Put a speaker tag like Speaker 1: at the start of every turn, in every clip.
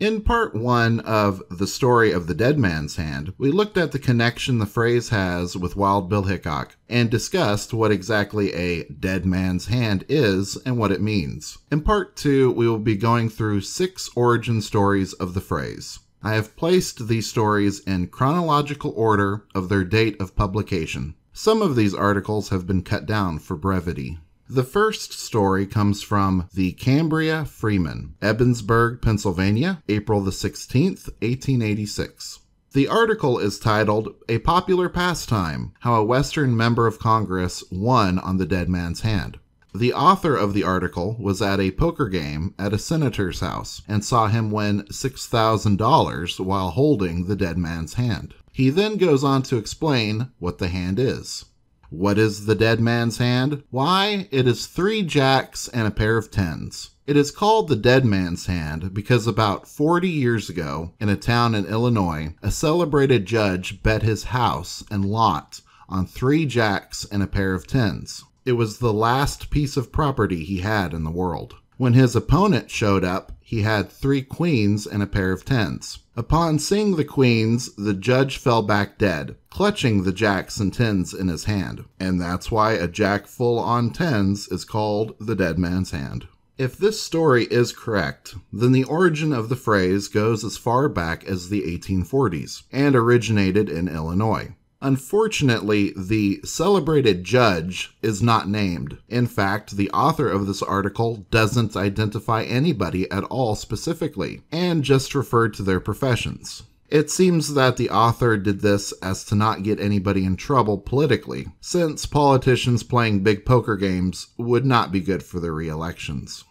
Speaker 1: In part one of The Story of the Dead Man's Hand, we looked at the connection the phrase has with Wild Bill Hickok and discussed what exactly a dead man's hand is and what it means. In part two, we will be going through six origin stories of the phrase. I have placed these stories in chronological order of their date of publication. Some of these articles have been cut down for brevity. The first story comes from the Cambria Freeman, Ebensburg, Pennsylvania, April the 16th, 1886. The article is titled A Popular Pastime How a Western Member of Congress Won on the Dead Man's Hand. The author of the article was at a poker game at a senator's house and saw him win $6,000 while holding the dead man's hand. He then goes on to explain what the hand is. What is the dead man's hand? Why, it is three jacks and a pair of tens. It is called the Dead Man's Hand because about 40 years ago, in a town in Illinois, a celebrated judge bet his house and lot on three jacks and a pair of tens. It was the last piece of property he had in the world. When his opponent showed up, he had three queens and a pair of tens. Upon seeing the queens, the judge fell back dead, clutching the jacks and tens in his hand. And that's why a jack full on tens is called the dead man's hand. If this story is correct, then the origin of the phrase goes as far back as the 1840s and originated in Illinois. Unfortunately, the celebrated judge is not named. In fact, the author of this article doesn't identify anybody at all specifically, and just referred to their professions. It seems that the author did this as to not get anybody in trouble politically, since politicians playing big poker games would not be good for their re-elections.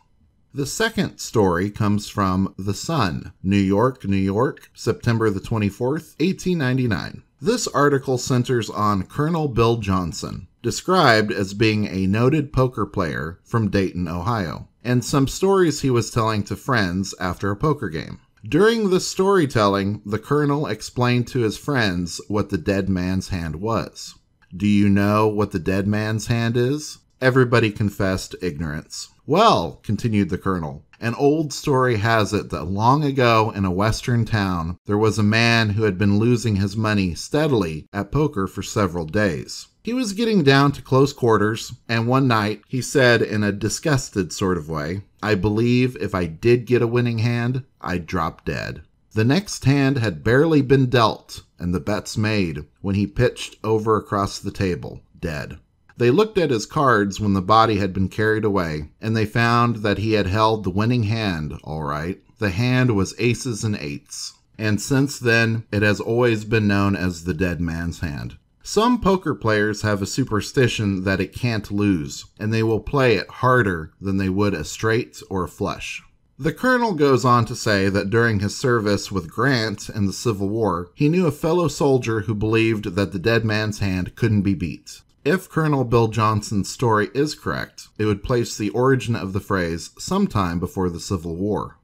Speaker 1: The second story comes from The Sun, New York, New York, September the 24th, 1899. This article centers on Colonel Bill Johnson, described as being a noted poker player from Dayton, Ohio, and some stories he was telling to friends after a poker game. During the storytelling, the colonel explained to his friends what the dead man's hand was. Do you know what the dead man's hand is? Everybody confessed ignorance. Well, continued the colonel, an old story has it that long ago in a western town there was a man who had been losing his money steadily at poker for several days. He was getting down to close quarters, and one night he said in a disgusted sort of way, I believe if I did get a winning hand, I'd drop dead. The next hand had barely been dealt and the bets made when he pitched over across the table, dead. They looked at his cards when the body had been carried away, and they found that he had held the winning hand, all right. The hand was aces and eights, and since then it has always been known as the dead man's hand. Some poker players have a superstition that it can't lose, and they will play it harder than they would a straight or a flush. The colonel goes on to say that during his service with Grant in the Civil War, he knew a fellow soldier who believed that the dead man's hand couldn't be beat. If Colonel Bill Johnson's story is correct, it would place the origin of the phrase sometime before the Civil War.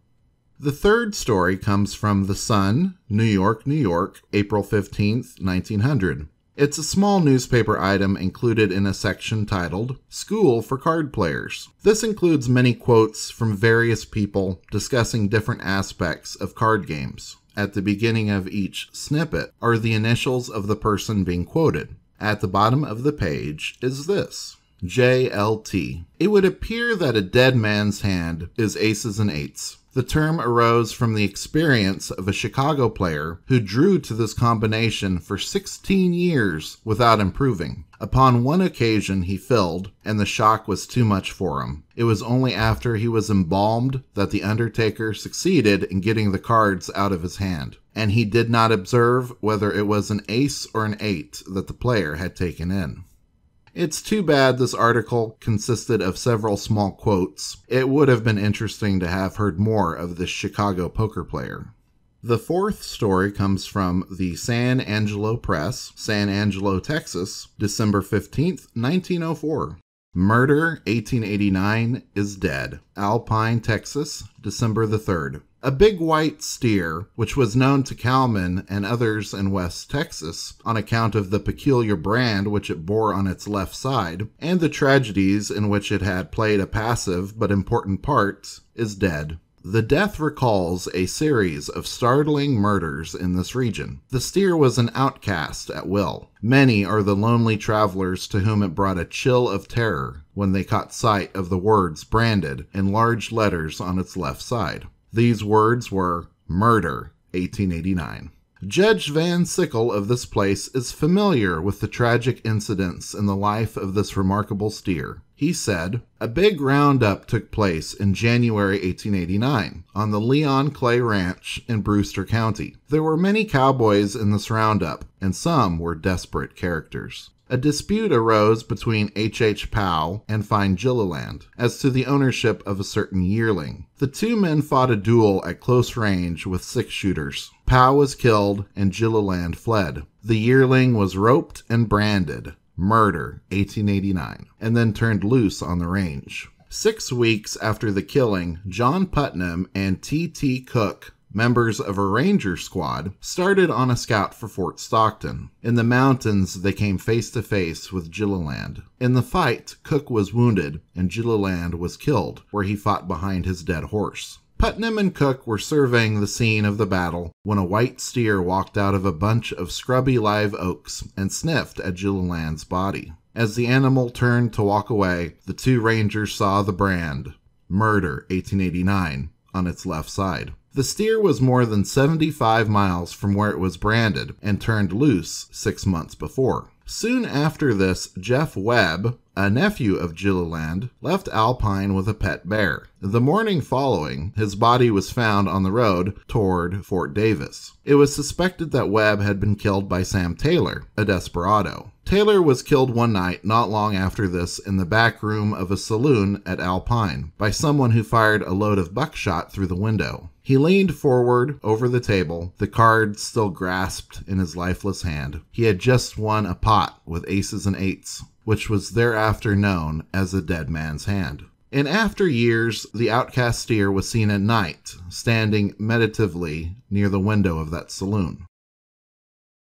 Speaker 1: The third story comes from The Sun, New York, New York, April 15, 1900. It's a small newspaper item included in a section titled School for Card Players. This includes many quotes from various people discussing different aspects of card games. At the beginning of each snippet are the initials of the person being quoted at the bottom of the page is this. JLT. It would appear that a dead man's hand is aces and eights. The term arose from the experience of a Chicago player who drew to this combination for 16 years without improving. Upon one occasion, he filled, and the shock was too much for him. It was only after he was embalmed that the undertaker succeeded in getting the cards out of his hand, and he did not observe whether it was an ace or an eight that the player had taken in. It's too bad this article consisted of several small quotes. It would have been interesting to have heard more of this Chicago poker player. The fourth story comes from the San Angelo Press, San Angelo, Texas, December 15th, 1904. Murder 1889 is dead. Alpine, Texas, December the 3rd. A big white steer, which was known to cowmen and others in West Texas on account of the peculiar brand which it bore on its left side, and the tragedies in which it had played a passive but important part, is dead. The death recalls a series of startling murders in this region. The steer was an outcast at will. Many are the lonely travelers to whom it brought a chill of terror when they caught sight of the words branded in large letters on its left side. These words were murder, 1889. Judge Van Sickle of this place is familiar with the tragic incidents in the life of this remarkable steer. He said, A big roundup took place in January 1889 on the Leon Clay Ranch in Brewster County. There were many cowboys in this roundup, and some were desperate characters. A dispute arose between H. H. Powell and Fine Gilliland as to the ownership of a certain yearling. The two men fought a duel at close range with six shooters. Powell was killed and Gilliland fled. The yearling was roped and branded. Murder, 1889, and then turned loose on the range. Six weeks after the killing, John Putnam and T. T. Cook members of a ranger squad, started on a scout for Fort Stockton. In the mountains, they came face to face with Gilliland. In the fight, Cook was wounded and Gilliland was killed, where he fought behind his dead horse. Putnam and Cook were surveying the scene of the battle when a white steer walked out of a bunch of scrubby live oaks and sniffed at Gilliland's body. As the animal turned to walk away, the two rangers saw the brand, Murder 1889, on its left side. The steer was more than 75 miles from where it was branded and turned loose six months before. Soon after this, Jeff Webb, a nephew of Gilliland, left Alpine with a pet bear. The morning following, his body was found on the road toward Fort Davis. It was suspected that Webb had been killed by Sam Taylor, a desperado. Taylor was killed one night not long after this in the back room of a saloon at Alpine by someone who fired a load of buckshot through the window. He leaned forward over the table, the card still grasped in his lifeless hand. He had just won a pot with aces and eights which was thereafter known as the Dead Man's Hand. In after years, the outcast steer was seen at night, standing meditatively near the window of that saloon.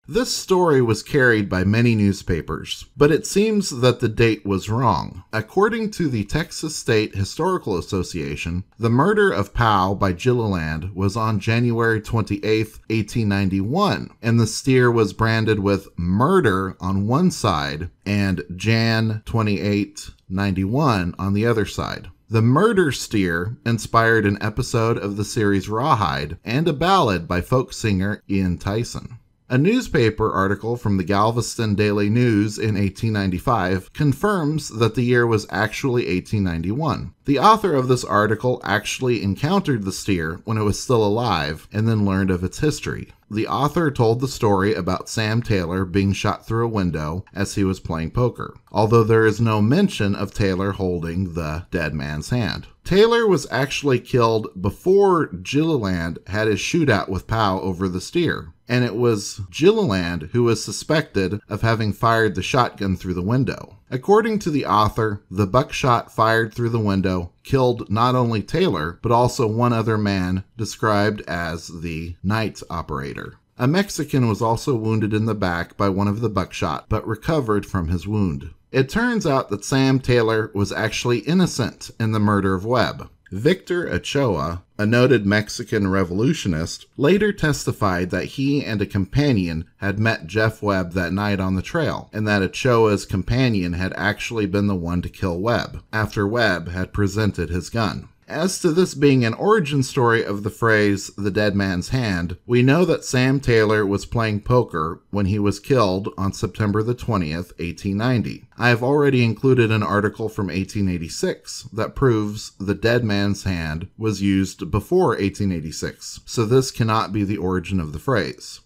Speaker 1: This story was carried by many newspapers, but it seems that the date was wrong. According to the Texas State Historical Association, the murder of Powell by Gilliland was on January 28, 1891, and the steer was branded with murder on one side and Jan 28, 91 on the other side. The murder steer inspired an episode of the series Rawhide and a ballad by folk singer Ian Tyson. A newspaper article from the Galveston Daily News in 1895 confirms that the year was actually 1891. The author of this article actually encountered the steer when it was still alive and then learned of its history. The author told the story about Sam Taylor being shot through a window as he was playing poker, although there is no mention of Taylor holding the dead man's hand. Taylor was actually killed before Gilliland had his shootout with Pow over the steer and it was Gilliland who was suspected of having fired the shotgun through the window. According to the author, the buckshot fired through the window killed not only Taylor, but also one other man described as the night operator. A Mexican was also wounded in the back by one of the buckshot, but recovered from his wound. It turns out that Sam Taylor was actually innocent in the murder of Webb. Victor Ochoa, a noted Mexican revolutionist, later testified that he and a companion had met Jeff Webb that night on the trail, and that Ochoa's companion had actually been the one to kill Webb, after Webb had presented his gun. As to this being an origin story of the phrase the dead man's hand, we know that Sam Taylor was playing poker when he was killed on September the 20th, 1890. I have already included an article from 1886 that proves the dead man's hand was used before 1886, so this cannot be the origin of the phrase.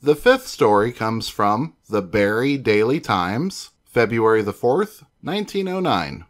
Speaker 1: The fifth story comes from the Barry Daily Times, February the 4th, 1909.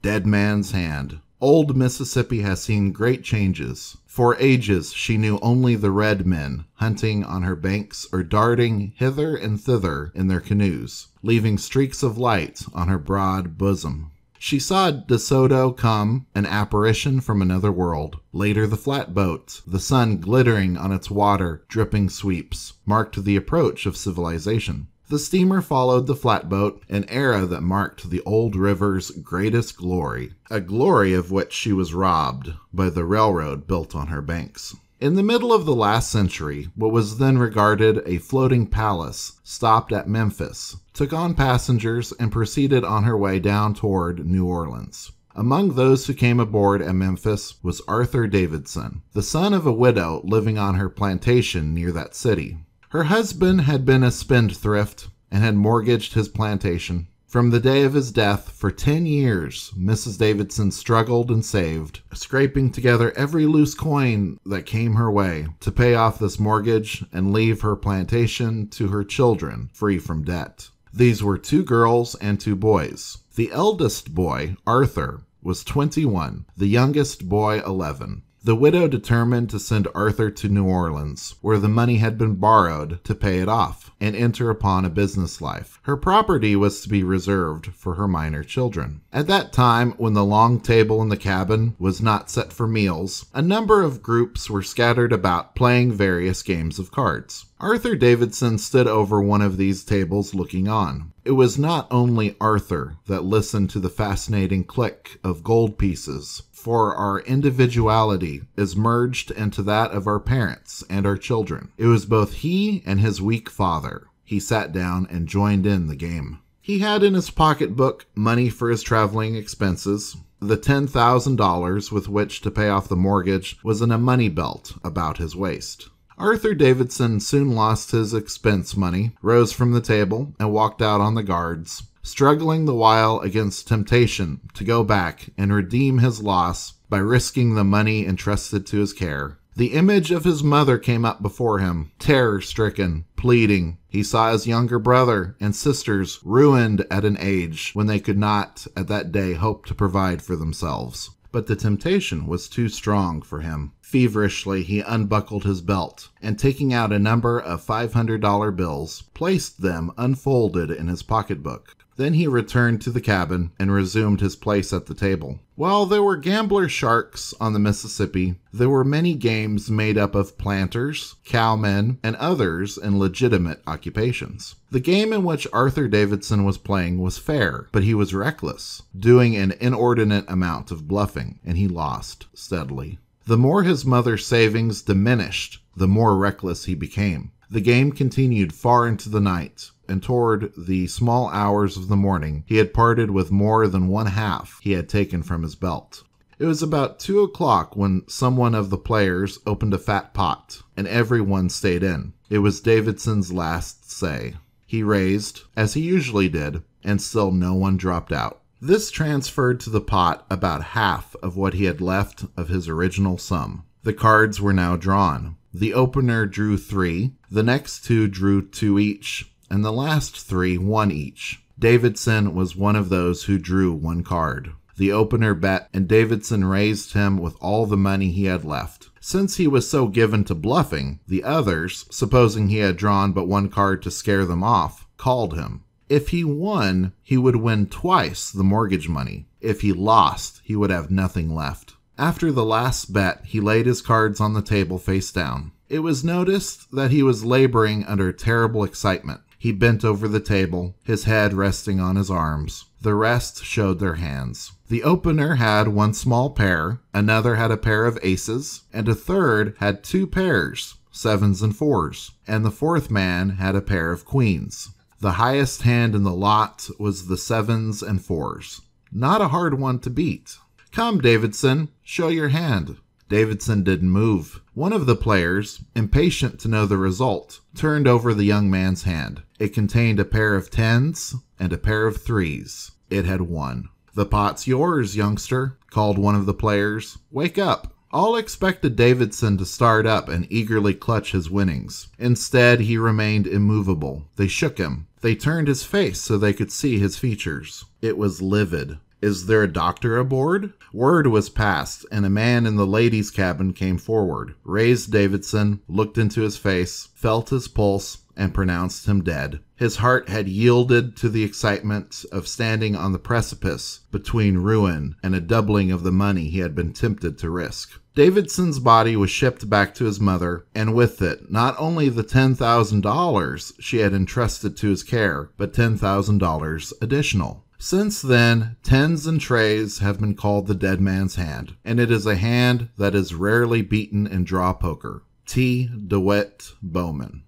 Speaker 1: Dead Man's Hand. Old Mississippi has seen great changes. For ages she knew only the red men, hunting on her banks or darting hither and thither in their canoes, leaving streaks of light on her broad bosom. She saw De Soto come, an apparition from another world. Later, the flatboat, the sun glittering on its water, dripping sweeps, marked the approach of civilization. The steamer followed the flatboat, an era that marked the old river's greatest glory, a glory of which she was robbed by the railroad built on her banks. In the middle of the last century, what was then regarded a floating palace stopped at Memphis, took on passengers, and proceeded on her way down toward New Orleans. Among those who came aboard at Memphis was Arthur Davidson, the son of a widow living on her plantation near that city. Her husband had been a spendthrift and had mortgaged his plantation. From the day of his death, for 10 years, Mrs. Davidson struggled and saved, scraping together every loose coin that came her way to pay off this mortgage and leave her plantation to her children free from debt. These were two girls and two boys. The eldest boy, Arthur, was 21, the youngest boy, 11. The widow determined to send Arthur to New Orleans, where the money had been borrowed to pay it off and enter upon a business life. Her property was to be reserved for her minor children. At that time, when the long table in the cabin was not set for meals, a number of groups were scattered about playing various games of cards. Arthur Davidson stood over one of these tables looking on. It was not only Arthur that listened to the fascinating click of gold pieces for our individuality is merged into that of our parents and our children. It was both he and his weak father. He sat down and joined in the game. He had in his pocketbook money for his traveling expenses. The $10,000 with which to pay off the mortgage was in a money belt about his waist. Arthur Davidson soon lost his expense money, rose from the table, and walked out on the guards, struggling the while against temptation to go back and redeem his loss by risking the money entrusted to his care. The image of his mother came up before him, terror stricken, pleading. He saw his younger brother and sisters ruined at an age when they could not, at that day, hope to provide for themselves. But the temptation was too strong for him. Feverishly, he unbuckled his belt and, taking out a number of $500 bills, placed them unfolded in his pocketbook. Then he returned to the cabin and resumed his place at the table. While there were gambler sharks on the Mississippi, there were many games made up of planters, cowmen, and others in legitimate occupations. The game in which Arthur Davidson was playing was fair, but he was reckless, doing an inordinate amount of bluffing, and he lost steadily. The more his mother's savings diminished, the more reckless he became. The game continued far into the night, and toward the small hours of the morning he had parted with more than one half he had taken from his belt. It was about two o'clock when someone of the players opened a fat pot, and everyone stayed in. It was Davidson's last say. He raised, as he usually did, and still no one dropped out. This transferred to the pot about half of what he had left of his original sum. The cards were now drawn, the opener drew three, the next two drew two each, and the last three one each. Davidson was one of those who drew one card. The opener bet, and Davidson raised him with all the money he had left. Since he was so given to bluffing, the others, supposing he had drawn but one card to scare them off, called him. If he won, he would win twice the mortgage money. If he lost, he would have nothing left. After the last bet, he laid his cards on the table face down. It was noticed that he was laboring under terrible excitement. He bent over the table, his head resting on his arms. The rest showed their hands. The opener had one small pair, another had a pair of aces, and a third had two pairs, sevens and fours, and the fourth man had a pair of queens. The highest hand in the lot was the sevens and fours. Not a hard one to beat. Come, Davidson, show your hand. Davidson didn't move. One of the players, impatient to know the result, turned over the young man's hand. It contained a pair of tens and a pair of threes. It had won. The pot's yours, youngster, called one of the players. Wake up. All expected Davidson to start up and eagerly clutch his winnings. Instead, he remained immovable. They shook him. They turned his face so they could see his features. It was livid. Is there a doctor aboard? Word was passed, and a man in the ladies' cabin came forward, raised Davidson, looked into his face, felt his pulse, and pronounced him dead. His heart had yielded to the excitement of standing on the precipice between ruin and a doubling of the money he had been tempted to risk. Davidson's body was shipped back to his mother, and with it, not only the $10,000 she had entrusted to his care, but $10,000 additional. Since then, tens and trays have been called the dead man's hand, and it is a hand that is rarely beaten in draw poker. T. DeWitt Bowman.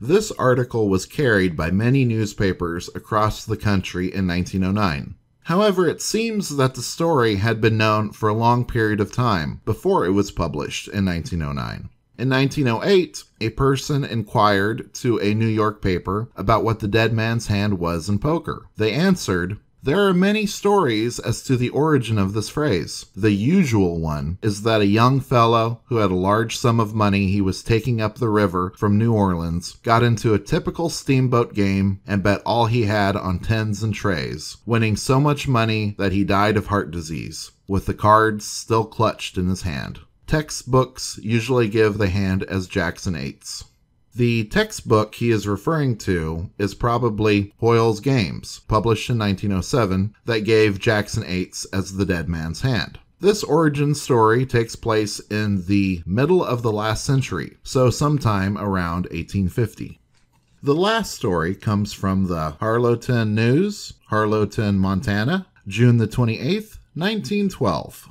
Speaker 1: This article was carried by many newspapers across the country in 1909. However, it seems that the story had been known for a long period of time before it was published in 1909. In 1908, a person inquired to a New York paper about what the dead man's hand was in poker. They answered, there are many stories as to the origin of this phrase. The usual one is that a young fellow who had a large sum of money he was taking up the river from New Orleans got into a typical steamboat game and bet all he had on tens and trays, winning so much money that he died of heart disease, with the cards still clutched in his hand. Textbooks usually give the hand as Jackson 8s. The textbook he is referring to is probably Hoyle's Games, published in 1907, that gave Jackson 8s as the dead man's hand. This origin story takes place in the middle of the last century, so sometime around 1850. The last story comes from the Harlowton News, Harlowton, Montana, June the 28th, 1912.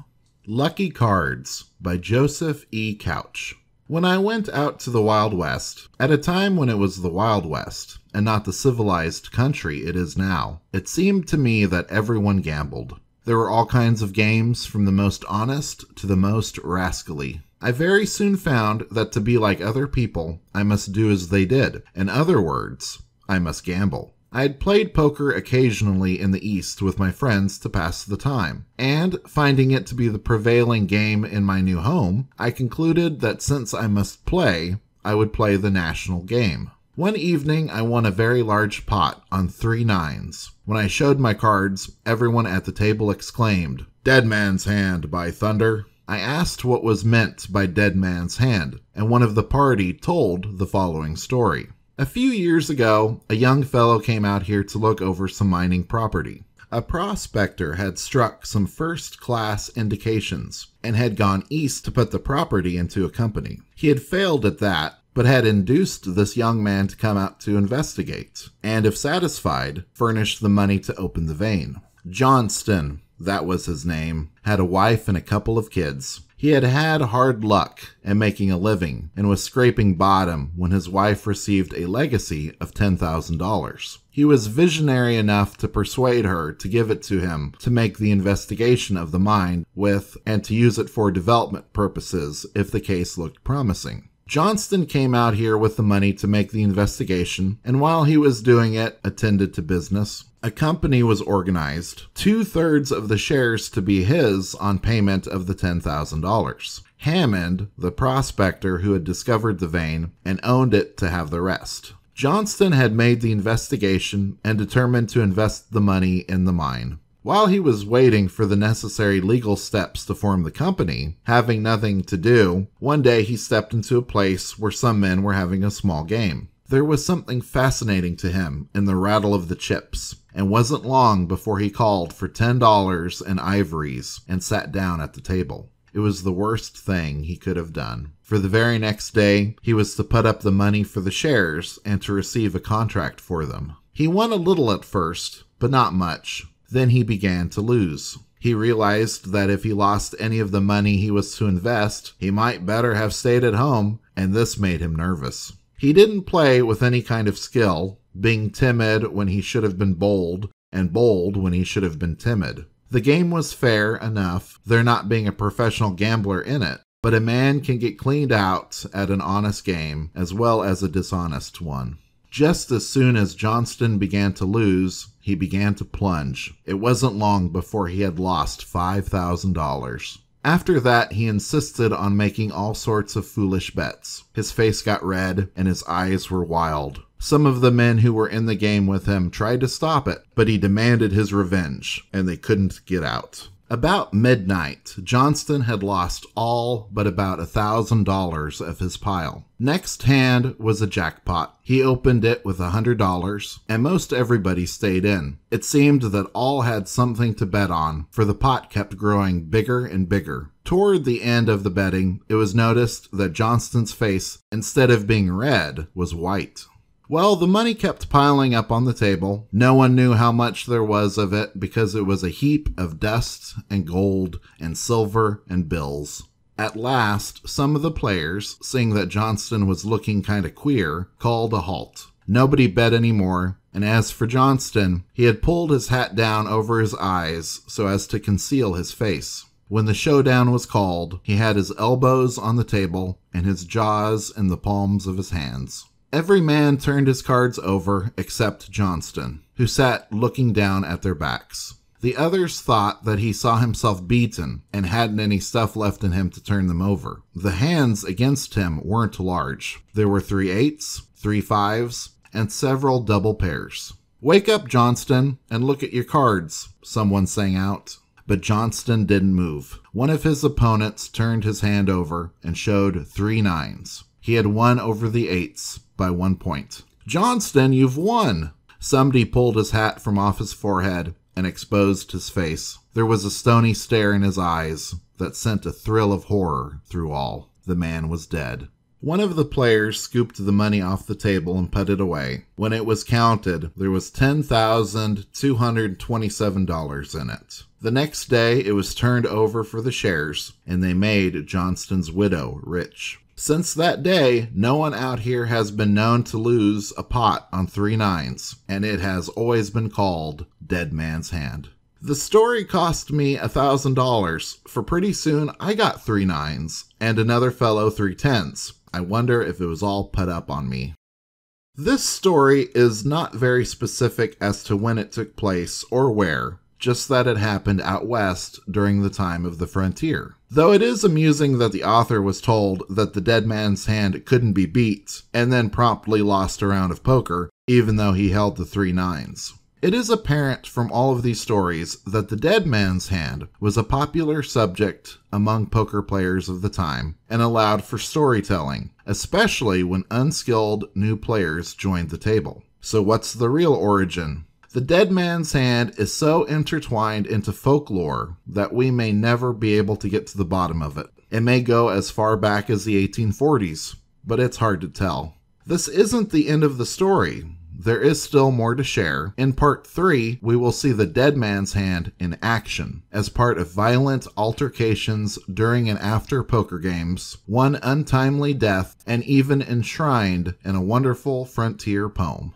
Speaker 1: Lucky Cards by Joseph E. Couch. When I went out to the Wild West, at a time when it was the Wild West, and not the civilized country it is now, it seemed to me that everyone gambled. There were all kinds of games, from the most honest to the most rascally. I very soon found that to be like other people, I must do as they did. In other words, I must gamble. I had played poker occasionally in the East with my friends to pass the time, and finding it to be the prevailing game in my new home, I concluded that since I must play, I would play the national game. One evening, I won a very large pot on three nines. When I showed my cards, everyone at the table exclaimed, Dead man's hand, by thunder! I asked what was meant by dead man's hand, and one of the party told the following story. A few years ago, a young fellow came out here to look over some mining property. A prospector had struck some first class indications and had gone east to put the property into a company. He had failed at that, but had induced this young man to come out to investigate, and if satisfied, furnished the money to open the vein. Johnston, that was his name, had a wife and a couple of kids. He had had hard luck in making a living and was scraping bottom when his wife received a legacy of $10,000. He was visionary enough to persuade her to give it to him to make the investigation of the mine with and to use it for development purposes if the case looked promising. Johnston came out here with the money to make the investigation, and while he was doing it, attended to business. A company was organized, two thirds of the shares to be his on payment of the $10,000. Hammond, the prospector who had discovered the vein, and owned it to have the rest. Johnston had made the investigation and determined to invest the money in the mine. While he was waiting for the necessary legal steps to form the company, having nothing to do, one day he stepped into a place where some men were having a small game. There was something fascinating to him in the rattle of the chips, and wasn't long before he called for $10 and ivories and sat down at the table. It was the worst thing he could have done. For the very next day, he was to put up the money for the shares and to receive a contract for them. He won a little at first, but not much. Then he began to lose. He realized that if he lost any of the money he was to invest, he might better have stayed at home, and this made him nervous. He didn't play with any kind of skill, being timid when he should have been bold, and bold when he should have been timid. The game was fair enough, there not being a professional gambler in it, but a man can get cleaned out at an honest game as well as a dishonest one. Just as soon as Johnston began to lose, he began to plunge. It wasn't long before he had lost $5,000. After that, he insisted on making all sorts of foolish bets. His face got red and his eyes were wild. Some of the men who were in the game with him tried to stop it, but he demanded his revenge, and they couldn't get out. About midnight, Johnston had lost all but about a thousand dollars of his pile. Next hand was a jackpot. He opened it with a hundred dollars, and most everybody stayed in. It seemed that all had something to bet on, for the pot kept growing bigger and bigger. Toward the end of the betting, it was noticed that Johnston's face, instead of being red, was white. Well, the money kept piling up on the table. No one knew how much there was of it because it was a heap of dust and gold and silver and bills. At last, some of the players, seeing that Johnston was looking kind of queer, called a halt. Nobody bet any more, and as for Johnston, he had pulled his hat down over his eyes so as to conceal his face. When the showdown was called, he had his elbows on the table and his jaws in the palms of his hands. Every man turned his cards over except Johnston, who sat looking down at their backs. The others thought that he saw himself beaten and hadn't any stuff left in him to turn them over. The hands against him weren't large. There were three eights, three fives, and several double pairs. Wake up, Johnston, and look at your cards, someone sang out. But Johnston didn't move. One of his opponents turned his hand over and showed three nines. He had won over the eights by one point. Johnston, you've won! Somebody pulled his hat from off his forehead and exposed his face. There was a stony stare in his eyes that sent a thrill of horror through all. The man was dead. One of the players scooped the money off the table and put it away. When it was counted, there was $10,227 in it. The next day, it was turned over for the shares, and they made Johnston's widow rich. Since that day, no one out here has been known to lose a pot on three nines, and it has always been called Dead Man's Hand. The story cost me a $1,000, for pretty soon I got three nines and another fellow three tens. I wonder if it was all put up on me. This story is not very specific as to when it took place or where, just that it happened out west during the time of the frontier. Though it is amusing that the author was told that the dead man's hand couldn't be beat and then promptly lost a round of poker, even though he held the three nines. It is apparent from all of these stories that the dead man's hand was a popular subject among poker players of the time and allowed for storytelling, especially when unskilled new players joined the table. So, what's the real origin the dead man's hand is so intertwined into folklore that we may never be able to get to the bottom of it. It may go as far back as the 1840s, but it's hard to tell. This isn't the end of the story. There is still more to share. In part 3, we will see the dead man's hand in action as part of violent altercations during and after poker games, one untimely death, and even enshrined in a wonderful frontier poem.